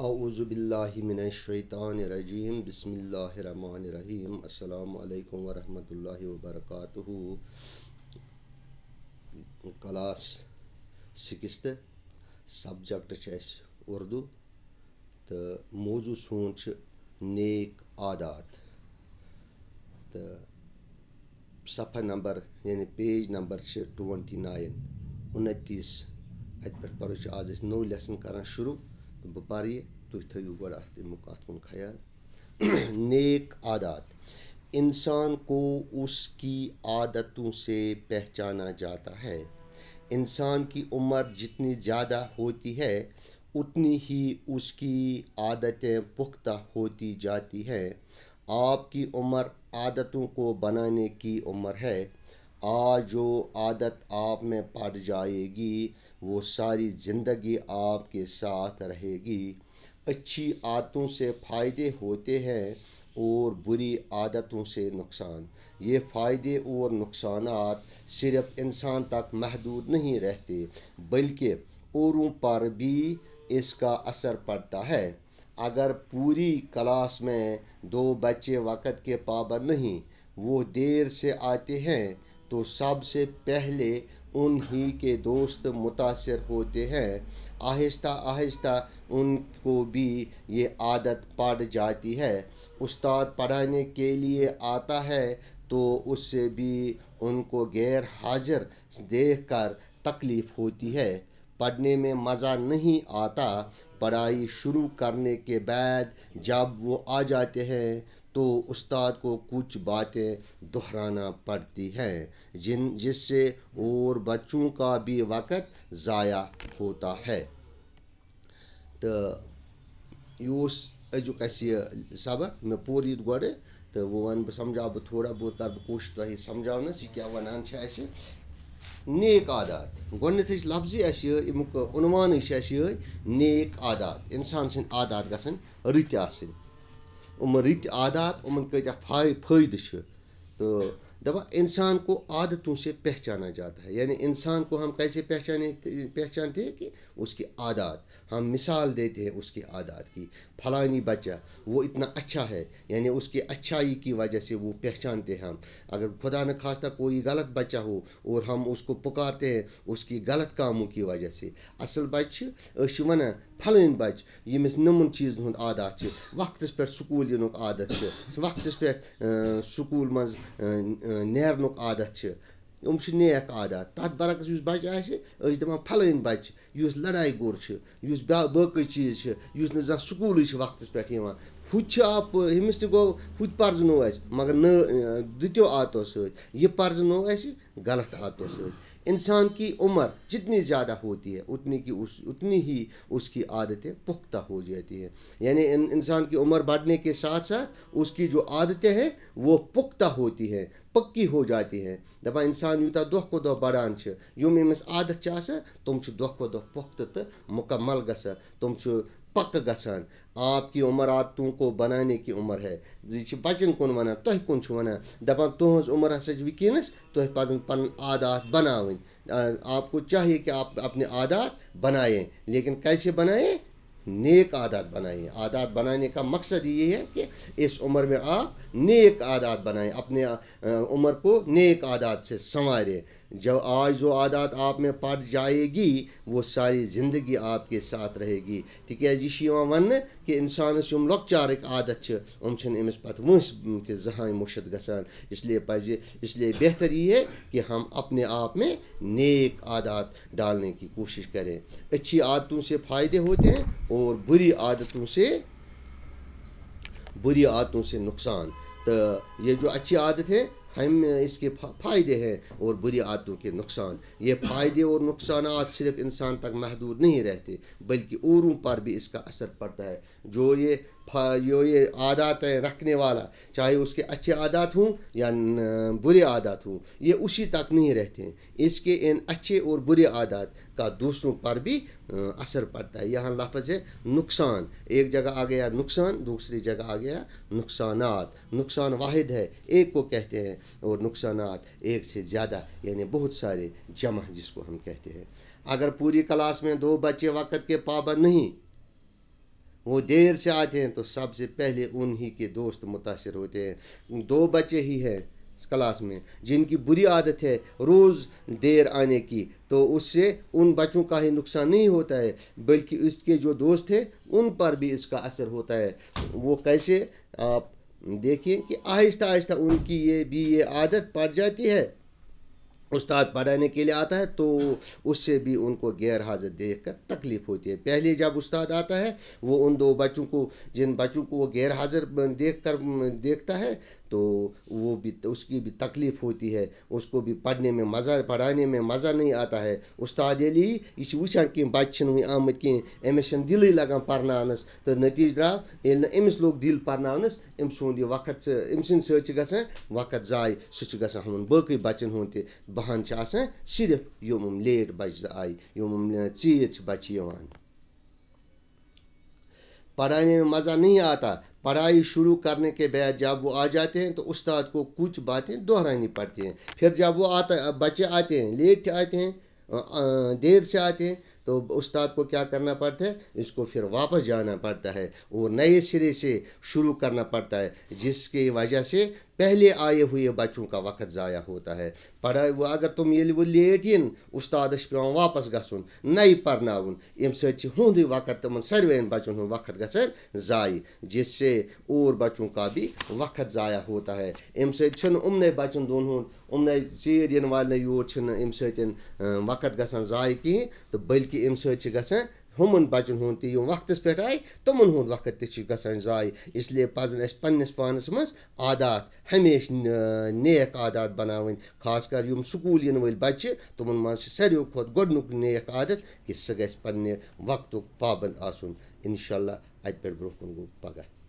आउज़बिल्लिमिनशैतानरजीम बसमीम अल्लाम वरहमल वबरक क्लास सिक्स्त सब्जेक्ट उर्दू तो मौजू सोन नेक आदात तो सफ़ा नंबर यानी पेज नंबर ट्वेंटी नाइन उनतीस अत पे आज नो लेसन कर शुरू بپاری تُہۍ تھٲیِو گۄڈٕ اَتھ اَمیُک اَتھ کُن خیال इंसान को उसकी आदतों से पहचाना जाता है इंसान की उम्र जितनी ज़्यादा होती है उतनी ही उसकी आदतें पुख्ता होती जाती हैं आपकी उम्र आदतों को बनाने की उम्र है आज जो आदत आप में पड़ जाएगी वो सारी ज़िंदगी आपके साथ रहेगी अच्छी आदतों से फ़ायदे होते हैं और बुरी आदतों से नुकसान ये फ़ायदे और नुकसान सिर्फ इंसान तक महदूद नहीं रहते बल्कि औरों पर भी इसका असर पड़ता है अगर पूरी क्लास में दो बच्चे वक़्त के पाबंद नहीं वो देर से आते हैं तो सबसे पहले उन्हीं के दोस्त मुतासर होते हैं आहिस्ता आहिस्ता उनको भी ये आदत पड़ जाती है उस्ताद पढ़ाने के लिए आता है तो उससे भी उनको गैर हाजिर देख कर तकलीफ़ होती है पढ़ने में मज़ा नहीं आता पढ़ाई शुरू करने के बाद जब वो आ जाते हैं तो उस्ताद को कुछ बातें दोहराना पड़ती हैं जिन जिससे और बच्चों का भी वक़्त ज़ाया होता है तो यूस अजुक सबक मे पोर ये गोड़ तो वो वन समझा बह थोड़ा बहुत कर बह कोश तुह तो समझानस यह क्या वनान नेक आदात गोडनथ लफ्ज अमुक उनवान नेक आदात इंसान सद आदात गसन रत आम रत आदात उमन कत फायदे तो दबा इंसान को आदतों से पहचाना जाता है यानी इंसान को हम कैसे पहचाने पहचानते हैं कि उसकी आदत हम मिसाल देते हैं उसकी आदत की फलानी बच्चा वो इतना अच्छा है यानी उसकी अच्छाई की वजह से वो पहचानते हैं हम अगर खुदा न खास्ता कोई गलत बच्चा हो और हम उसको पुकारते हैं उसकी गलत कामों की वजह से असल बच्चे वन फलान बच ये नमन चीज हूँ आदत वक्त पे स्कूल यनुक आदत वक्त पे स्कूल मज نیرنُک عادت چھِ یِم چھِ نیک عادات تَتھ برعکس یُس بَچہِ آسہِ أسۍ چھِ دَپان پھَلٲنۍ بَچہِ یُس لَڑایہِ گوٚر چھُ یُس باقٕے چیٖز چھِ یُس نہٕ زانٛہہ سکوٗلٕے چھُ وقتَس پٮ۪ٹھ یِوان ہُتہِ چھُ آب ہُمِس تہِ گوٚو ہُتہِ پَرزٕنو اَسہِ مگر نٔو دٕتیو عادتو سۭتۍ इंसान की उम्र जितनी ज़्यादा होती है उतनी की उस उतनी ही उसकी आदतें पुख्ता हो जाती हैं यानी इन, इंसान की उम्र बढ़ने के साथ साथ उसकी जो आदतें हैं वो पुख्ता होती हैं पक्की हो जाती हैं दपा इंसान यूत दह को दह बढ़ान यम आदत आसान दह पुख्त तो मुकम्मल ग पक गसान आपकी उम्र आत तुम को बनाने की उम्र है यह बचन कुन वन तुह कुन वन दपान तुज उम्र हसा वनस तुह पजन पन आदात आपको चाहिए कि आप अपने आदात बनाएं लेकिन कैसे बनाएं नेक आदत बनाइए आदत बनाने का मकसद ये है कि इस उम्र में आप नेक आदत बनाएं अपने उम्र को नेक आदत से संवारें जब आज जो आदत आप में पड़ जाएगी वो सारी ज़िंदगी आपके साथ रहेगी तिकि वन कि इंसान यम लकचार आदत अम्स पत वंस तहन मुशत ग इसलिए पजे इसलिए बेहतर ये है कि हम अपने आप में नेक आदत डालने की कोशिश करें अच्छी आदतों से फ़ायदे होते हैं और बुरी आदतों से बुरी आदतों से नुकसान तो ये जो अच्छी आदत है हम इसके फ़ायदे हैं और बुरी आदतों के नुकसान ये फ़ायदे और नुकसान सिर्फ इंसान तक महदूद नहीं रहते बल्कि औरों पर भी इसका असर पड़ता है जो ये जो ये आदतें रखने वाला चाहे उसके अच्छे आदत हों या बुरे आदत हों ये उसी तक नहीं रहते इसके इन अच्छे और बुरे आदत का दूसरों पर भी असर पड़ता है यहाँ लफज है नुकसान एक जगह आ गया नुकसान दूसरी जगह आ गया नुकसान नुकसान वाहिद है एक को कहते हैं और नुकसान एक से ज़्यादा यानी बहुत सारे जमा जिसको हम कहते हैं अगर पूरी क्लास में दो बच्चे वक्त के पाबंद नहीं वो देर से आते हैं तो सबसे पहले उन्हीं के दोस्त मुतासर होते हैं दो बच्चे ही हैं क्लास में जिनकी बुरी आदत है रोज़ देर आने की तो उससे उन बच्चों का ही नुकसान नहीं होता है बल्कि उसके जो दोस्त हैं उन पर भी इसका असर होता है वो कैसे आप देखिए कि आहिस्ता आहिस्ता उनकी ये भी ये आदत पड़ जाती है उस्ताद पढ़ाने के लिए आता है तो उससे भी उनको गैर हाजिर देख कर तकलीफ़ होती है पहले जब उस्ताद आता है वो उन दो बच्चों को जिन बच्चों को वो गैर हाजिर देख कर देखता है तो वो भी उसकी भी तकलीफ़ होती है उसको भी पढ़ने में मज़ा पढ़ाने में मज़ा नहीं आता है उस्ताद ये यह वचान कह बच्चे वे आमद कह अमस दिल लगान पर्नानस तो नतीज द्रा ये अमिस लोग दिल पर्नानस अम सो वक्त अम सद वक्त जाय सह ग बाकी बच्चन हूँ त بہانہٕ چھِ آسان صِرف یِم یِم لیٹ بَچہِ آیہِ पढ़ाने में मज़ा नहीं आता पढ़ाई शुरू करने के बाद जब वो आ जाते हैं तो उस्ताद को कुछ बातें दोहरानी पड़ती हैं फिर जब वो आता बच्चे आते हैं लेट आते हैं देर से आते हैं तो उस्ताद को क्या करना पड़ता है इसको फिर वापस जाना पड़ता है और नए सिरे से शुरू करना पड़ता है जिसकी वजह से पहले आए हुए बच्चों का वक्त ज़ाया होता है पढ़ाई वो अगर तुम ये वो लेट इन उस्ताद पे वापस गसुन नई पर्नावन यम सहुद वक्त तुम सर्वेन बच्चों हूँ वक्त गसन ज़ाय जिससे और बच्चों का भी वक्त ज़ाया होता है अम समन बच्चन दोन हूँ अमन चीर इन वाले यूर अम सत वक्त गसन ज़ाय कहें तो बल्कि कि अम स हमन बचन हूँ वक्त पे आए तमन वक्त तुम जाय इसलिए पजन अस पन्नस पानस मज आदात हमेश नेक आदात बनावन खासकर यम स्कूल इन वल बच्चे तमन मज सारो खुद गुक नेक आदत कि सह ग वक्त पाबंद आशा अत पे ब्रोह कन